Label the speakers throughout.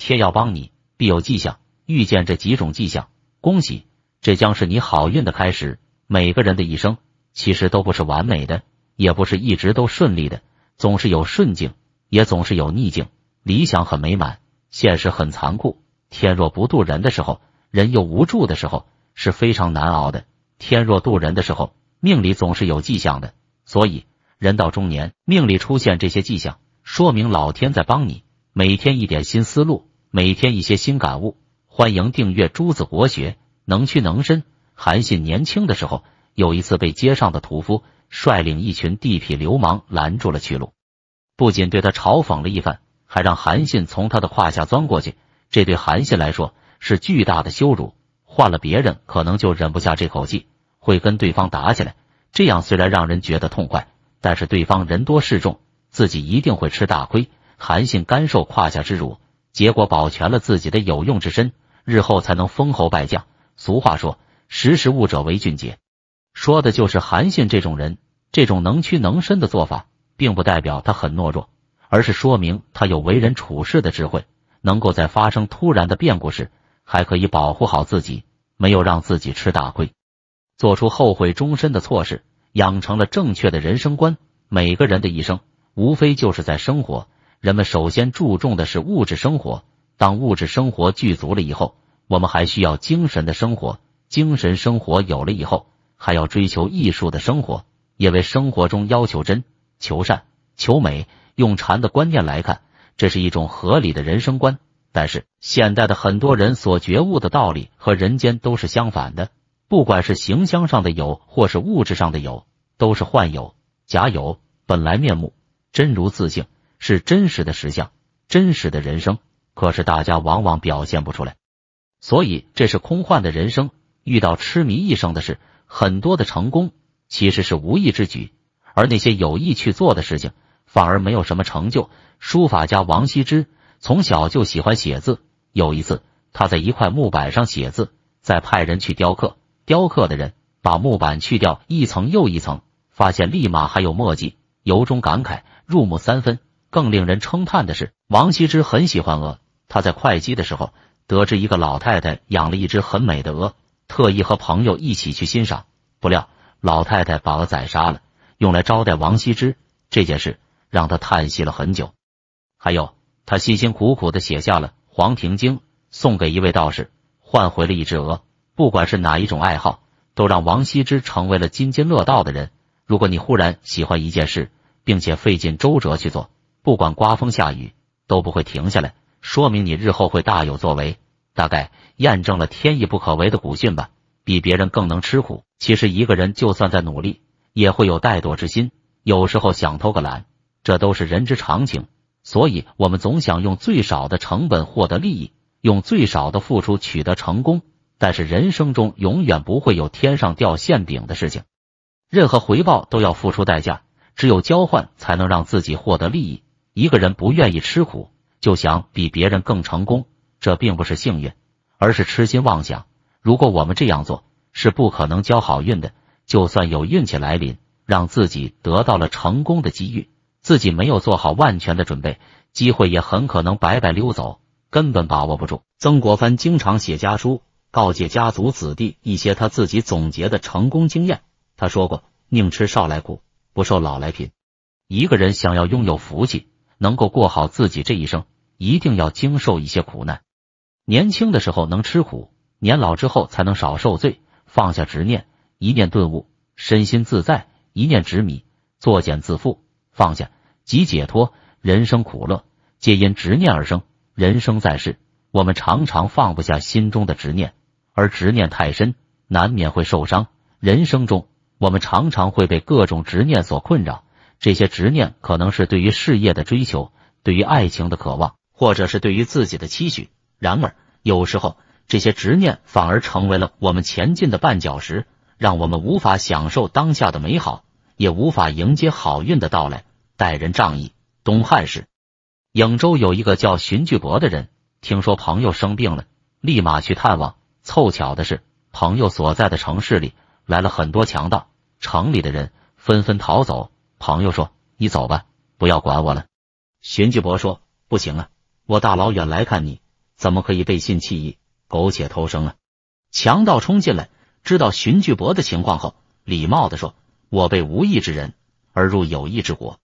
Speaker 1: 天要帮你，必有迹象。遇见这几种迹象，恭喜，这将是你好运的开始。每个人的一生其实都不是完美的，也不是一直都顺利的，总是有顺境，也总是有逆境。理想很美满，现实很残酷。天若不渡人的时候，人又无助的时候，是非常难熬的。天若渡人的时候，命里总是有迹象的。所以，人到中年，命里出现这些迹象，说明老天在帮你。每天一点新思路。每天一些新感悟，欢迎订阅《朱子国学》。能屈能伸。韩信年轻的时候，有一次被街上的屠夫率领一群地痞流氓拦住了去路，不仅对他嘲讽了一番，还让韩信从他的胯下钻过去。这对韩信来说是巨大的羞辱，换了别人可能就忍不下这口气，会跟对方打起来。这样虽然让人觉得痛快，但是对方人多势众，自己一定会吃大亏。韩信甘受胯下之辱。结果保全了自己的有用之身，日后才能封侯拜将。俗话说“识时务者为俊杰”，说的就是韩信这种人。这种能屈能伸的做法，并不代表他很懦弱，而是说明他有为人处事的智慧，能够在发生突然的变故时，还可以保护好自己，没有让自己吃大亏，做出后悔终身的错事，养成了正确的人生观。每个人的一生，无非就是在生活。人们首先注重的是物质生活，当物质生活具足了以后，我们还需要精神的生活；精神生活有了以后，还要追求艺术的生活。因为生活中要求真、求善、求美，用禅的观念来看，这是一种合理的人生观。但是，现代的很多人所觉悟的道理和人间都是相反的。不管是形象上的有，或是物质上的有，都是幻有、假有，本来面目真如自性。是真实的实相，真实的人生。可是大家往往表现不出来，所以这是空幻的人生。遇到痴迷一生的事，很多的成功其实是无意之举，而那些有意去做的事情，反而没有什么成就。书法家王羲之从小就喜欢写字。有一次，他在一块木板上写字，再派人去雕刻。雕刻的人把木板去掉一层又一层，发现立马还有墨迹，由衷感慨入木三分。更令人称叹的是，王羲之很喜欢鹅。他在会稽的时候，得知一个老太太养了一只很美的鹅，特意和朋友一起去欣赏。不料老太太把鹅宰杀了，用来招待王羲之。这件事让他叹息了很久。还有，他辛辛苦苦地写下了《黄庭经》，送给一位道士，换回了一只鹅。不管是哪一种爱好，都让王羲之成为了津津乐道的人。如果你忽然喜欢一件事，并且费尽周折去做，不管刮风下雨都不会停下来，说明你日后会大有作为，大概验证了“天意不可违”的古训吧。比别人更能吃苦。其实一个人就算在努力，也会有怠惰之心，有时候想偷个懒，这都是人之常情。所以，我们总想用最少的成本获得利益，用最少的付出取得成功。但是，人生中永远不会有天上掉馅饼的事情，任何回报都要付出代价，只有交换才能让自己获得利益。一个人不愿意吃苦，就想比别人更成功，这并不是幸运，而是痴心妄想。如果我们这样做，是不可能交好运的。就算有运气来临，让自己得到了成功的机遇，自己没有做好万全的准备，机会也很可能白白溜走，根本把握不住。曾国藩经常写家书，告诫家族子弟一些他自己总结的成功经验。他说过：“宁吃少来苦，不受老来贫。”一个人想要拥有福气。能够过好自己这一生，一定要经受一些苦难。年轻的时候能吃苦，年老之后才能少受罪。放下执念，一念顿悟，身心自在；一念执迷，作茧自缚。放下即解脱。人生苦乐皆因执念而生。人生在世，我们常常放不下心中的执念，而执念太深，难免会受伤。人生中，我们常常会被各种执念所困扰。这些执念可能是对于事业的追求，对于爱情的渴望，或者是对于自己的期许。然而，有时候这些执念反而成为了我们前进的绊脚石，让我们无法享受当下的美好，也无法迎接好运的到来。待人仗义，东汉时，颍州有一个叫荀巨伯的人，听说朋友生病了，立马去探望。凑巧的是，朋友所在的城市里来了很多强盗，城里的人纷纷逃走。朋友说：“你走吧，不要管我了。”荀巨伯说：“不行啊，我大老远来看你，怎么可以背信弃义、苟且偷生啊？”强盗冲进来，知道荀巨伯的情况后，礼貌的说：“我被无义之人而入有义之国。”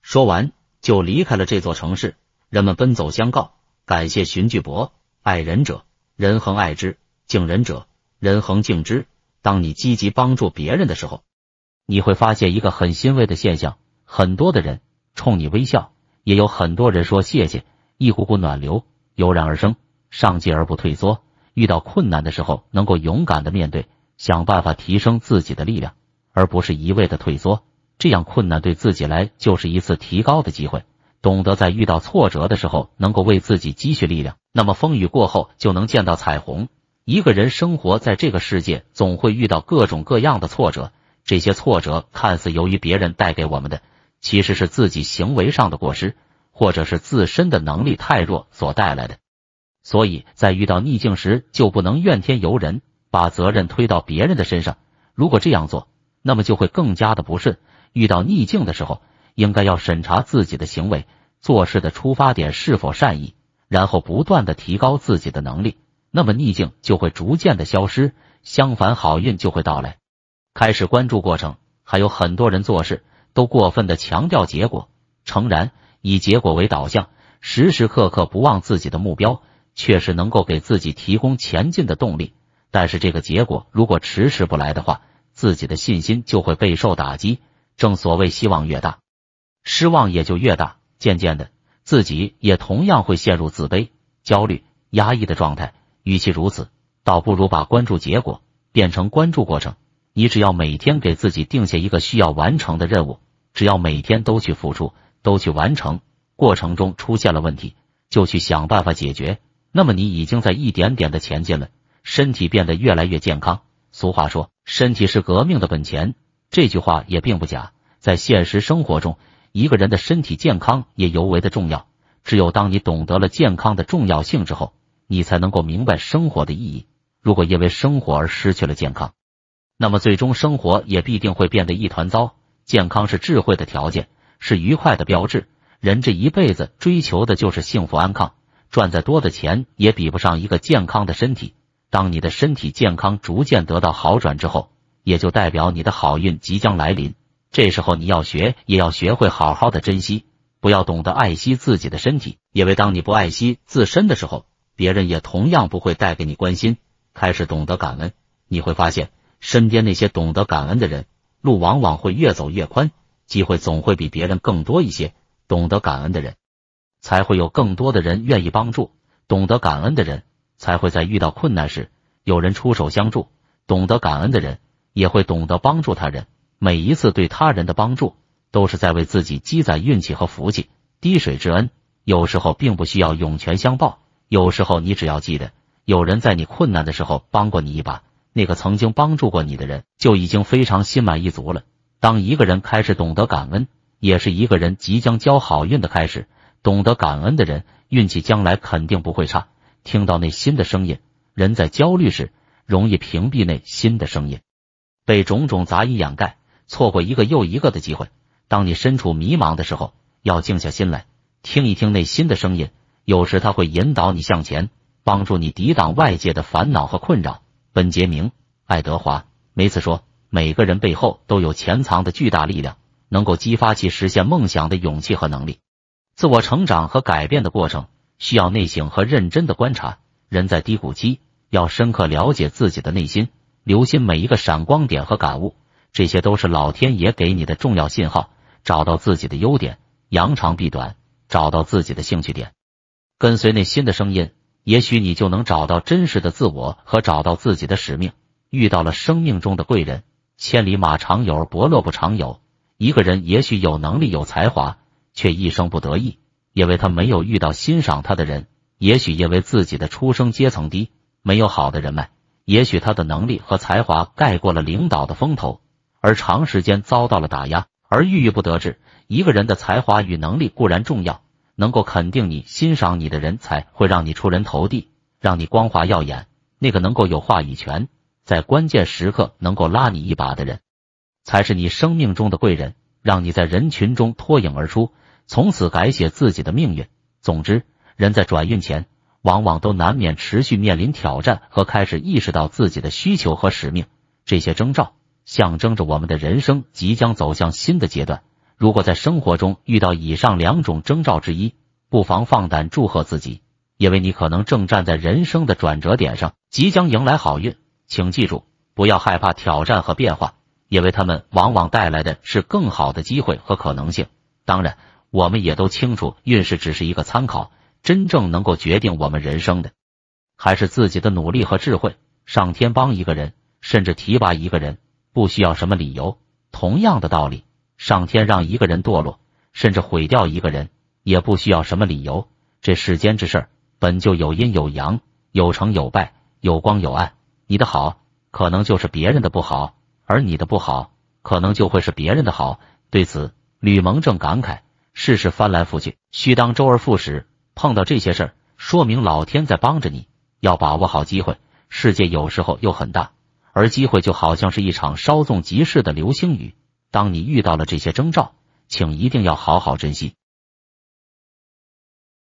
Speaker 1: 说完就离开了这座城市。人们奔走相告，感谢荀巨伯。爱人者，人恒爱之；敬人者，人恒敬之。当你积极帮助别人的时候，你会发现一个很欣慰的现象：很多的人冲你微笑，也有很多人说谢谢。一股股暖流油然而生，上进而不退缩。遇到困难的时候，能够勇敢的面对，想办法提升自己的力量，而不是一味的退缩。这样困难对自己来就是一次提高的机会。懂得在遇到挫折的时候，能够为自己积蓄力量，那么风雨过后就能见到彩虹。一个人生活在这个世界，总会遇到各种各样的挫折。这些挫折看似由于别人带给我们的，其实是自己行为上的过失，或者是自身的能力太弱所带来的。所以在遇到逆境时，就不能怨天尤人，把责任推到别人的身上。如果这样做，那么就会更加的不顺。遇到逆境的时候，应该要审查自己的行为，做事的出发点是否善意，然后不断的提高自己的能力，那么逆境就会逐渐的消失，相反好运就会到来。开始关注过程，还有很多人做事都过分的强调结果。诚然，以结果为导向，时时刻刻不忘自己的目标，确实能够给自己提供前进的动力。但是，这个结果如果迟迟不来的话，自己的信心就会备受打击。正所谓，希望越大，失望也就越大。渐渐的，自己也同样会陷入自卑、焦虑、压抑的状态。与其如此，倒不如把关注结果变成关注过程。你只要每天给自己定下一个需要完成的任务，只要每天都去付出，都去完成，过程中出现了问题就去想办法解决，那么你已经在一点点的前进了，身体变得越来越健康。俗话说“身体是革命的本钱”，这句话也并不假。在现实生活中，一个人的身体健康也尤为的重要。只有当你懂得了健康的重要性之后，你才能够明白生活的意义。如果因为生活而失去了健康，那么，最终生活也必定会变得一团糟。健康是智慧的条件，是愉快的标志。人这一辈子追求的就是幸福安康。赚再多的钱也比不上一个健康的身体。当你的身体健康逐渐得到好转之后，也就代表你的好运即将来临。这时候，你要学，也要学会好好的珍惜，不要懂得爱惜自己的身体。因为当你不爱惜自身的时候，别人也同样不会带给你关心。开始懂得感恩，你会发现。身边那些懂得感恩的人，路往往会越走越宽，机会总会比别人更多一些。懂得感恩的人，才会有更多的人愿意帮助；懂得感恩的人，才会在遇到困难时有人出手相助；懂得感恩的人，也会懂得帮助他人。每一次对他人的帮助，都是在为自己积攒运气和福气。滴水之恩，有时候并不需要涌泉相报，有时候你只要记得，有人在你困难的时候帮过你一把。那个曾经帮助过你的人就已经非常心满意足了。当一个人开始懂得感恩，也是一个人即将交好运的开始。懂得感恩的人，运气将来肯定不会差。听到内心的声音，人在焦虑时容易屏蔽内心的声音，被种种杂音掩盖，错过一个又一个的机会。当你身处迷茫的时候，要静下心来听一听内心的声音，有时它会引导你向前，帮助你抵挡外界的烦恼和困扰。本杰明·爱德华·梅茨说：“每个人背后都有潜藏的巨大力量，能够激发其实现梦想的勇气和能力。自我成长和改变的过程需要内省和认真的观察。人在低谷期，要深刻了解自己的内心，留心每一个闪光点和感悟，这些都是老天爷给你的重要信号。找到自己的优点，扬长避短，找到自己的兴趣点，跟随内心的声音。”也许你就能找到真实的自我和找到自己的使命，遇到了生命中的贵人。千里马常有，伯乐不常有。一个人也许有能力、有才华，却一生不得意，因为他没有遇到欣赏他的人。也许因为自己的出生阶层低，没有好的人脉。也许他的能力和才华盖过了领导的风头，而长时间遭到了打压，而郁郁不得志。一个人的才华与能力固然重要。能够肯定你欣赏你的人，才会让你出人头地，让你光华耀眼。那个能够有话语权，在关键时刻能够拉你一把的人，才是你生命中的贵人，让你在人群中脱颖而出，从此改写自己的命运。总之，人在转运前，往往都难免持续面临挑战和开始意识到自己的需求和使命。这些征兆，象征着我们的人生即将走向新的阶段。如果在生活中遇到以上两种征兆之一，不妨放胆祝贺自己，因为你可能正站在人生的转折点上，即将迎来好运。请记住，不要害怕挑战和变化，因为他们往往带来的是更好的机会和可能性。当然，我们也都清楚，运势只是一个参考，真正能够决定我们人生的，还是自己的努力和智慧。上天帮一个人，甚至提拔一个人，不需要什么理由。同样的道理。上天让一个人堕落，甚至毁掉一个人，也不需要什么理由。这世间之事，本就有阴有阳，有成有败，有光有暗。你的好，可能就是别人的不好；而你的不好，可能就会是别人的好。对此，吕蒙正感慨：世事翻来覆去，须当周而复始。碰到这些事儿，说明老天在帮着你，要把握好机会。世界有时候又很大，而机会就好像是一场稍纵即逝的流星雨。当你遇到了这些征兆，请一定要好好珍惜。